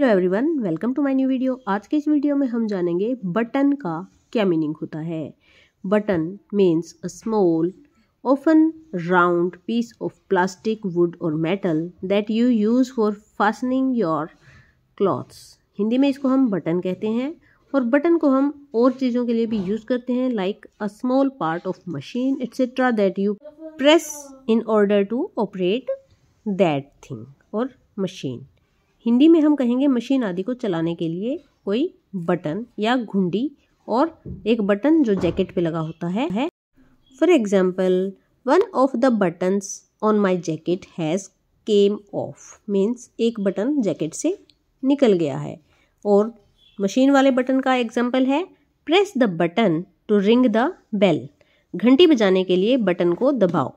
hello everyone welcome to my new video आज के इस वीडियो में हम जानेंगे बटन का क्या मीनिंग होता है button means a small often round piece of plastic wood और metal that you use for fastening your clothes Hindi में इसको हम बटन कहते हैं और बटन को हम और चीज़ों के लिए भी यूज़ करते हैं like a small part of machine etcetera that you press in order to operate that thing और मशीन हिंदी में हम कहेंगे मशीन आदि को चलाने के लिए कोई बटन या घुंडी और एक बटन जो जैकेट पे लगा होता है है for example one of the buttons on my jacket has came off means एक बटन जैकेट से निकल गया है और मशीन वाले बटन का एग्जाम्पल है press the button to ring the bell घंटी बजाने के लिए बटन को दबाओ